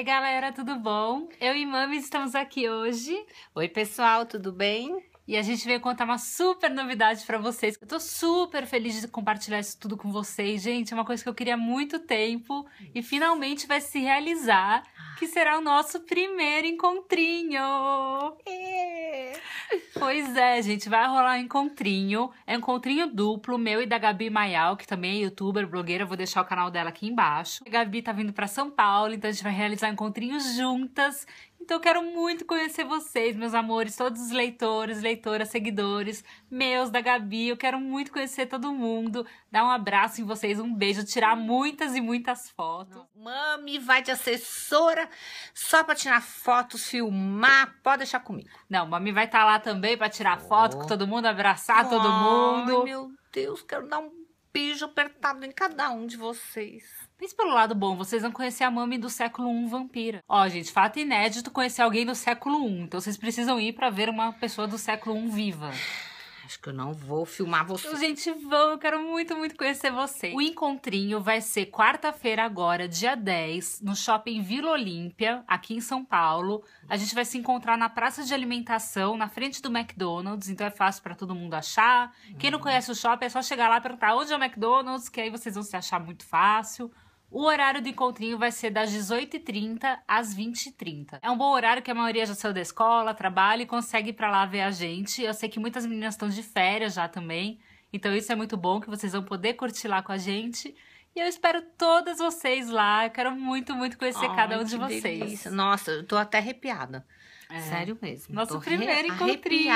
Oi, galera, tudo bom? Eu e Mames estamos aqui hoje. Oi, pessoal, tudo bem? E a gente veio contar uma super novidade para vocês. Eu tô super feliz de compartilhar isso tudo com vocês, gente. É uma coisa que eu queria há muito tempo e finalmente vai se realizar, que será o nosso primeiro encontrinho. É. Pois é, gente, vai rolar um encontrinho. É um encontrinho duplo, meu e da Gabi Maial, que também é youtuber, blogueira. Vou deixar o canal dela aqui embaixo. A Gabi tá vindo pra São Paulo, então a gente vai realizar um encontrinho juntas. Então eu quero muito conhecer vocês, meus amores, todos os leitores, leitoras, seguidores, meus da Gabi. Eu quero muito conhecer todo mundo, dar um abraço em vocês, um beijo, tirar muitas e muitas fotos. Mami vai de assessora só para tirar fotos, filmar, pode deixar comigo. Não, mami vai estar tá lá também para tirar oh. foto com todo mundo, abraçar oh, todo mundo. Meu Deus, quero dar um pijo apertado em cada um de vocês. Pense pelo lado bom, vocês vão conhecer a mami do século I vampira. Ó, gente, fato inédito conhecer alguém do século I. Então vocês precisam ir para ver uma pessoa do século I viva acho que eu não vou filmar você. Então, gente, vou. eu quero muito, muito conhecer você. O encontrinho vai ser quarta-feira agora, dia 10, no shopping Vila Olímpia, aqui em São Paulo. A gente vai se encontrar na praça de alimentação, na frente do McDonald's, então é fácil para todo mundo achar. Quem não uhum. conhece o shopping é só chegar lá e perguntar onde é o McDonald's, que aí vocês vão se achar muito fácil. O horário do encontrinho vai ser das 18h30 às 20h30. É um bom horário que a maioria já saiu da escola, trabalha e consegue ir pra lá ver a gente. Eu sei que muitas meninas estão de férias já também, então isso é muito bom que vocês vão poder curtir lá com a gente. E eu espero todas vocês lá. Eu quero muito, muito conhecer Ai, cada um de vocês. Delícia. Nossa, eu tô até arrepiada. É. Sério mesmo. Nosso tô primeiro encontrinho,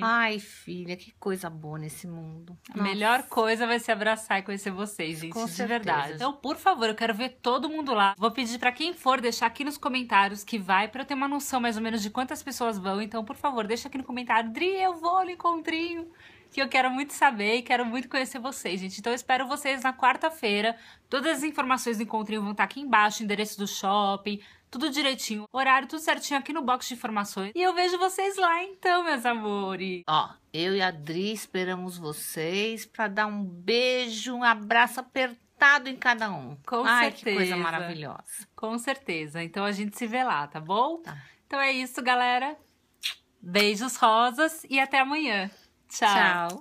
Ai, filha, que coisa boa nesse mundo. A melhor coisa vai ser abraçar e conhecer vocês, gente, Com de certeza. verdade. Então, por favor, eu quero ver todo mundo lá. Vou pedir para quem for deixar aqui nos comentários que vai, para eu ter uma noção mais ou menos de quantas pessoas vão. Então, por favor, deixa aqui no comentário, Dri, eu vou no encontrinho que eu quero muito saber e quero muito conhecer vocês, gente. Então eu espero vocês na quarta-feira. Todas as informações do encontrinho vão estar aqui embaixo, endereço do shopping, tudo direitinho, horário, tudo certinho aqui no box de informações. E eu vejo vocês lá então, meus amores. Ó, eu e a Dri esperamos vocês para dar um beijo, um abraço apertado em cada um. Com Ai, certeza. que coisa maravilhosa. Com certeza. Então a gente se vê lá, tá bom? Tá. Então é isso, galera. Beijos rosas e até amanhã. Tchau. Tchau.